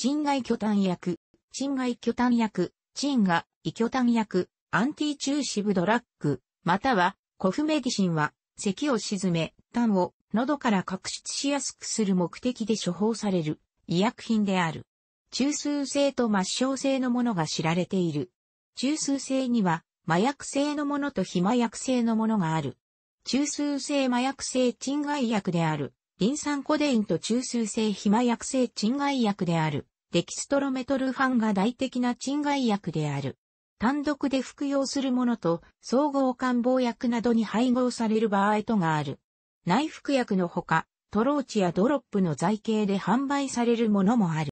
賃外巨端薬、賃外巨端薬、賃が、異巨端薬、アンティチューシブドラッグ、または、コフメディシンは、咳を沈め、痰を喉から確出しやすくする目的で処方される医薬品である。中枢性と末梢性のものが知られている。中枢性には麻薬性のものと非麻薬性のものがある。中枢性麻薬性鎮害薬である。リン酸コデインと中枢性肥麻薬性鎮害薬である。デキストロメトルファンが大的な鎮害薬である。単独で服用するものと総合感冒薬などに配合される場合とがある。内服薬のほか、トローチやドロップの材形で販売されるものもある。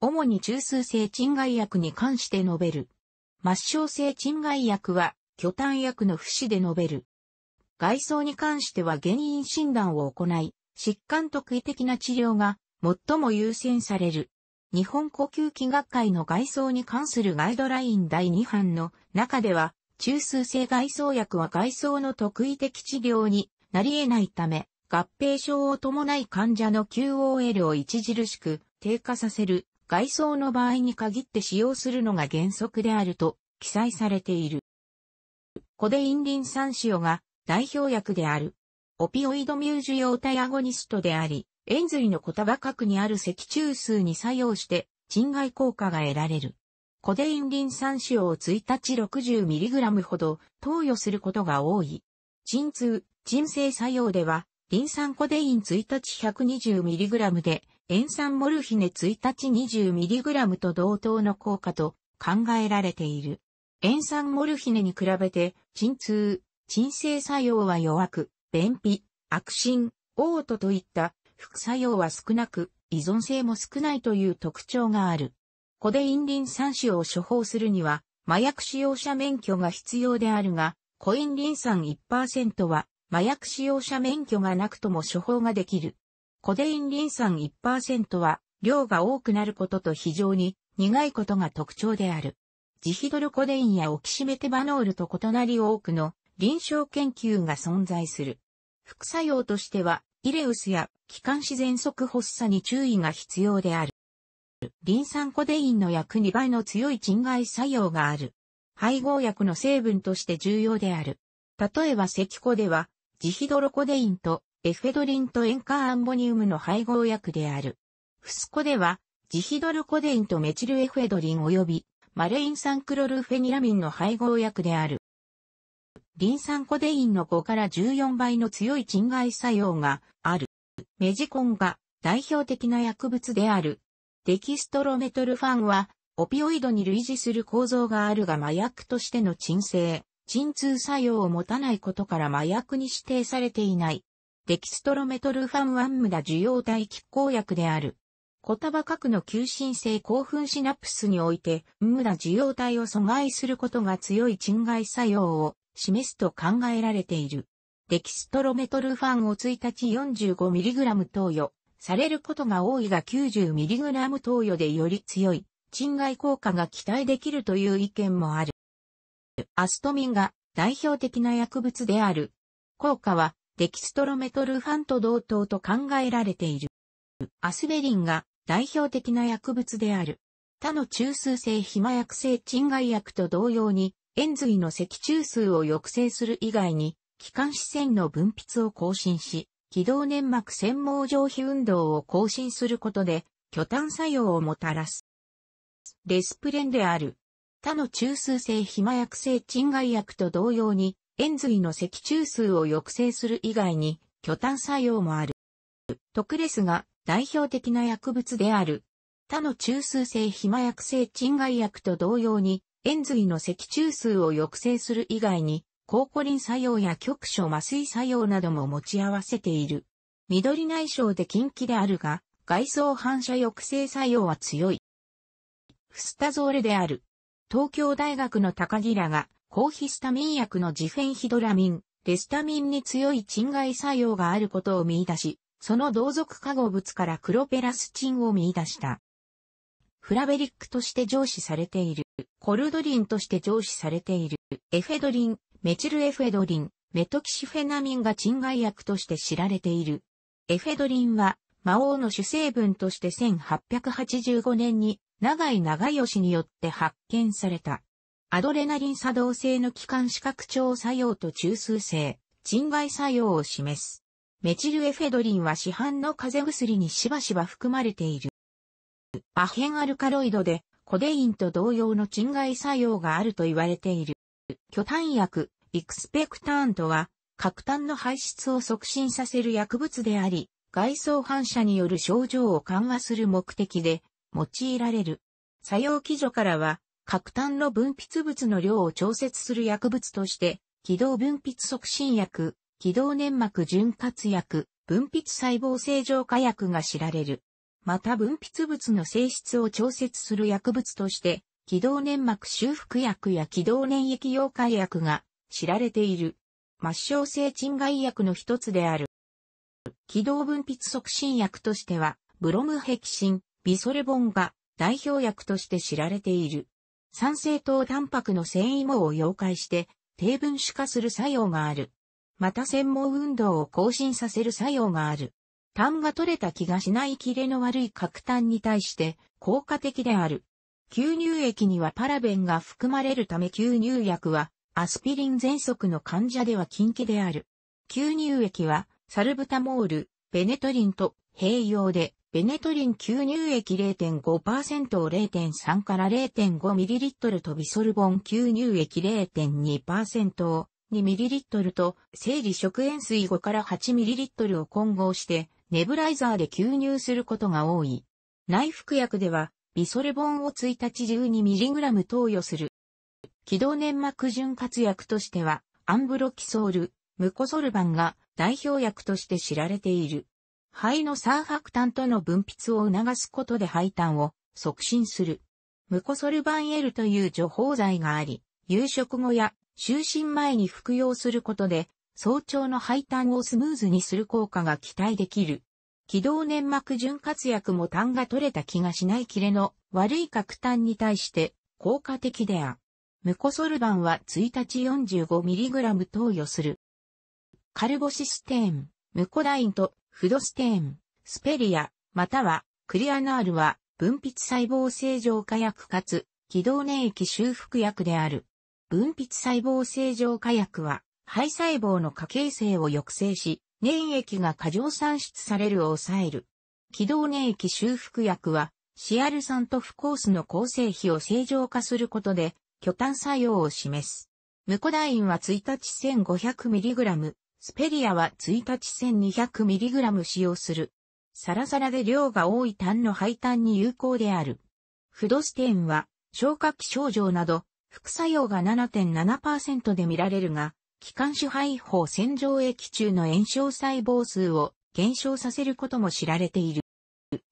主に中枢性鎮害薬に関して述べる。末梢性鎮害薬は、巨端薬の不死で述べる。外装に関しては原因診断を行い、疾患特異的な治療が最も優先される。日本呼吸器学会の外装に関するガイドライン第2版の中では、中枢性外装薬は外装の特異的治療になり得ないため、合併症を伴い患者の QOL を著しく低下させる外装の場合に限って使用するのが原則であると記載されている。コデインリン酸塩が代表薬である。オピオイドミュージオータイアゴニストであり、塩髄の言葉核にある脊柱数に作用して、鎮害効果が得られる。コデインリン酸用を1日 60mg ほど投与することが多い。鎮痛、鎮静作用では、リン酸コデイン1日 120mg で、塩酸モルヒネ1日 20mg と同等の効果と考えられている。塩酸モルヒネに比べて、鎮痛、鎮静作用は弱く、便秘、悪心、嘔吐といった副作用は少なく、依存性も少ないという特徴がある。コデインリン酸種を処方するには、麻薬使用者免許が必要であるが、コインリン酸1%は、麻薬使用者免許がなくとも処方ができる。コデインリン酸1%は、量が多くなることと非常に苦いことが特徴である。ジヒドルコデインやオキシメテバノールと異なり多くの臨床研究が存在する。副作用としては、イレウスや気管支喘息発作に注意が必要である。リン酸コデインの約2倍の強い鎮外作用がある。配合薬の成分として重要である。例えば赤コでは、ジヒドロコデインとエフェドリンと塩化アンボニウムの配合薬である。フスコでは、ジヒドルコデインとメチルエフェドリン及びマレイン酸クロルフェニラミンの配合薬である。リン酸コデインの5から14倍の強い鎮外作用がある。メジコンが代表的な薬物である。デキストロメトルファンは、オピオイドに類似する構造があるが麻薬としての鎮静、鎮痛作用を持たないことから麻薬に指定されていない。デキストロメトルファンは無駄受容体拮抗薬である。言葉核の急進性興奮シナプスにおいて、無駄受容体を阻害することが強い鎮外作用を示すと考えられている。デキストロメトルファンを1日 45mg 投与されることが多いが 90mg 投与でより強い賃外効果が期待できるという意見もある。アストミンが代表的な薬物である。効果はデキストロメトルファンと同等と考えられている。アスベリンが代表的な薬物である。他の中枢性肥麻薬性鎮害薬と同様に塩髄の脊柱数を抑制する以外に、気管支線の分泌を更新し、気道粘膜繊毛上皮運動を更新することで、巨炭作用をもたらす。レスプレンである。他の中枢性肥麻薬性鎮害薬と同様に、塩髄の脊柱数を抑制する以外に、巨炭作用もある。特レスが代表的な薬物である。他の中枢性肥麻薬性鎮害薬と同様に、塩髄の脊柱数を抑制する以外に、抗コリン作用や局所麻酔作用なども持ち合わせている。緑内障で近畿であるが、外装反射抑制作用は強い。フスタゾールである。東京大学の高木らが、抗ヒスタミン薬のジフェンヒドラミン、レスタミンに強い鎮害作用があることを見出し、その同族化合物からクロペラスチンを見出した。フラベリックとして上司されている、コルドリンとして上司されている、エフェドリン、メチルエフェドリン、メトキシフェナミンが鎮外薬として知られている。エフェドリンは、魔王の主成分として1885年に長井長吉によって発見された。アドレナリン作動性の気管視覚調作用と中枢性、鎮外作用を示す。メチルエフェドリンは市販の風邪薬にしばしば含まれている。アヘンアルカロイドで、コデインと同様の鎮害作用があると言われている。巨炭薬、イクスペクターンとは、核炭の排出を促進させる薬物であり、外装反射による症状を緩和する目的で用いられる。作用基準からは、核炭の分泌物の量を調節する薬物として、軌道分泌促進薬、軌道粘膜潤滑薬、分泌細胞正常化薬が知られる。また分泌物の性質を調節する薬物として、気道粘膜修復薬や気道粘液溶解薬が知られている。末梢性鎮害薬の一つである。気道分泌促進薬としては、ブロムヘキシン、ビソルボンが代表薬として知られている。酸性糖タンパクの繊維網を溶解して、低分子化する作用がある。また繊毛運動を更新させる作用がある。痰が取れた気がしないキレの悪い角炭に対して効果的である。吸入液にはパラベンが含まれるため吸入薬はアスピリン喘息の患者では禁忌である。吸入液はサルブタモール、ベネトリンと併用でベネトリン吸入液0.5%を0.3から0 5リットルとビソルボン吸入液0.2%を 2ml と生理食塩水5から 8ml を混合してネブライザーで吸入することが多い。内服薬では、ビソルボンを1日 12mg 投与する。気道粘膜潤滑薬としては、アンブロキソール、ムコソルバンが代表薬として知られている。肺のサーファクタントの分泌を促すことで肺炭を促進する。ムコソルバン L という除胞剤があり、夕食後や就寝前に服用することで早朝の配管をスムーズにする効果が期待できる。軌道粘膜潤滑薬も痰が取れた気がしない切れの悪い角炭に対して効果的である。ムコソルバンは1日 45mg 投与する。カルボシステーン、ムコダインとフドステーン、スペリア、またはクリアナールは分泌細胞正常化薬かつ軌道粘液修復薬である。分泌細胞正常化薬は肺細胞の過形成を抑制し、粘液が過剰産出されるを抑える。軌道粘液修復薬は、シアル酸とフコースの構成比を正常化することで、巨炭作用を示す。ムコダインは1日 1500mg、スペリアは1日 1200mg 使用する。サラサラで量が多い炭の配炭に有効である。フドステンは、消化器症状など、副作用が7.7%で見られるが、気管支配法洗浄液中の炎症細胞数を減少させることも知られている。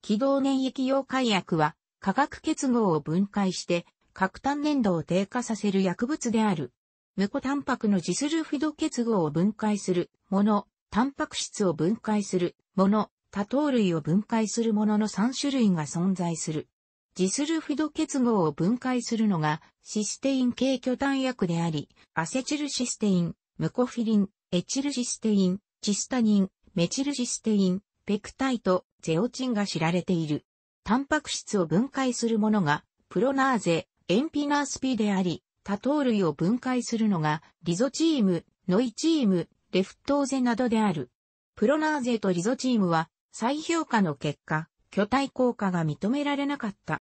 気道粘液溶解薬は化学結合を分解して核炭粘度を低下させる薬物である。無固タンパクのジスルフィド結合を分解するもの、タンパク質を分解するもの、多糖類を分解するものの3種類が存在する。ジスルフィド結合を分解するのがシステイン系巨炭薬であり、アセチルシステイン、ムコフィリン、エチルジステイン、チスタニン、メチルジステイン、ペクタイト、ゼオチンが知られている。タンパク質を分解するものが、プロナーゼ、エンピナース P であり、多糖類を分解するのが、リゾチーム、ノイチーム、レフトーゼなどである。プロナーゼとリゾチームは、再評価の結果、巨体効果が認められなかった。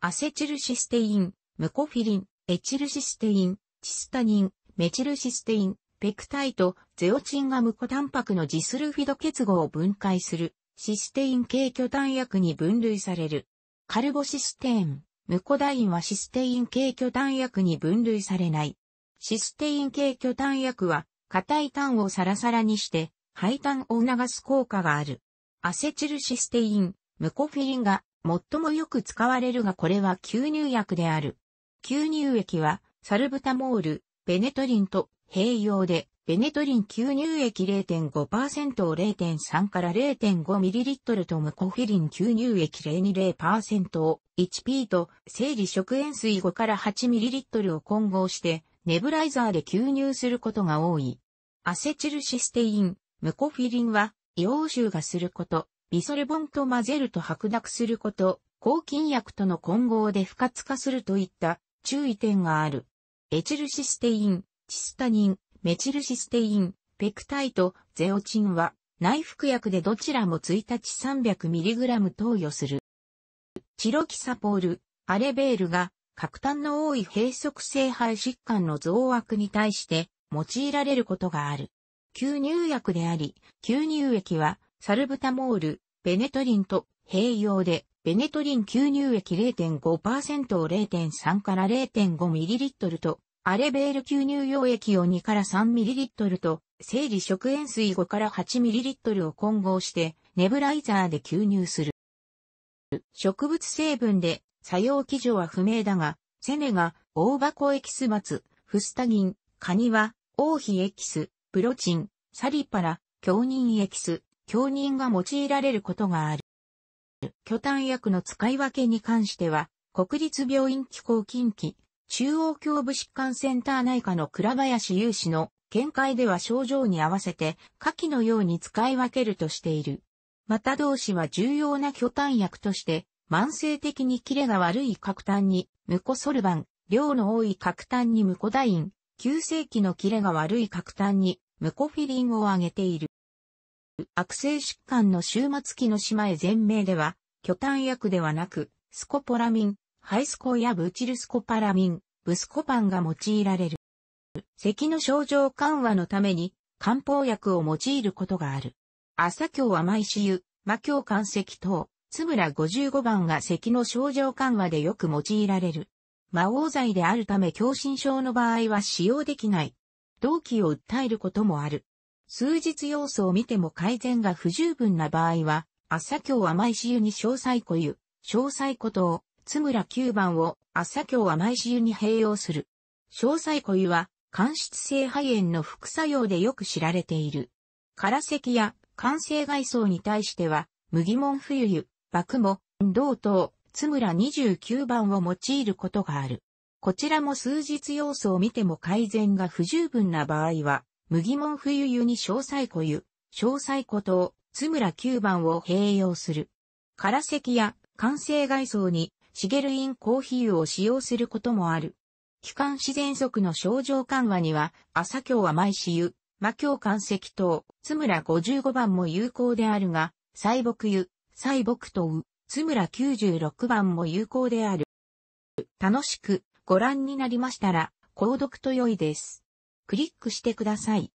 アセチルシステイン、ムコフィリン、エチルシステイン、チスタニン、メチルシステイン、ペクタイとゼオチンが無個。タンパクのジスルフィド結合を分解するシステイン系巨炭薬に分類される。カルボシステイン、無コダインはシステイン系巨炭薬に分類されない。システイン系巨炭薬は硬い炭をサラサラにして排炭を促す効果がある。アセチルシステイン、ムコフィリンが最もよく使われるがこれは吸入薬である。吸入液はサルブタモール、ベネトリンと併用で、ベネトリン吸入液0.5%を0.3から 0.5ml とムコフィリン吸入液0.20%を 1P と生理食塩水5から 8ml を混合してネブライザーで吸入することが多い。アセチルシステイン、ムコフィリンは硫黄臭がすること、ビソルボンと混ぜると白濁すること、抗菌薬との混合で不活化するといった注意点がある。エチルシステイン、シスタニン、メチルシステイン、ペクタイト、ゼオチンは内服薬でどちらも1日 300mg 投与する。チロキサポール、アレベールが核炭の多い閉塞性肺疾患の増悪に対して用いられることがある。吸入薬であり、吸入液はサルブタモール、ベネトリンと併用で、ベネトリン吸入液0.5%を0.3から 0.5ml とアレベール吸入溶液を2から 3ml と、生理食塩水5から 8ml を混合して、ネブライザーで吸入する。植物成分で作用基準は不明だが、セネがバコエキスツ、フスタギン、カニは、オヒエキス、プロチン、サリパラ、強人エキス、強人が用いられることがある。巨炭薬の使い分けに関しては、国立病院機構近畿中央胸部疾患センター内科の倉林雄氏の見解では症状に合わせて下記のように使い分けるとしている。また同氏は重要な巨炭薬として慢性的にキレが悪い角端にムコソルバン、量の多い角端にムコダイン、急性期のキレが悪い角端にムコフィリンを挙げている。悪性疾患の終末期の姉妹全名では、巨炭薬ではなく、スコポラミン、ハイスコやブチルスコパラミン、ブスコパンが用いられる。咳の症状緩和のために漢方薬を用いることがある。朝京甘い死湯、魔教関石等、津村55番が咳の症状緩和でよく用いられる。魔王剤であるため狂心症の場合は使用できない。同期を訴えることもある。数日要素を見ても改善が不十分な場合は、朝京甘い死湯に詳細固湯、詳細固糖、津村9番を朝京甘い週に併用する。詳細湯は、間質性肺炎の副作用でよく知られている。空咳や感性外装に対しては、麦門冬湯、爆も、同等、津村29番を用いることがある。こちらも数日要素を見ても改善が不十分な場合は、麦門冬湯に詳細固湯、詳細固等、津村9番を併用する。空咳や感性外装にシゲルインコーヒーを使用することもある。気管支喘息の症状緩和には、朝京甘い死油、魔京関石等、津村55番も有効であるが、細木油、細木等、津村96番も有効である。楽しくご覧になりましたら、購読と良いです。クリックしてください。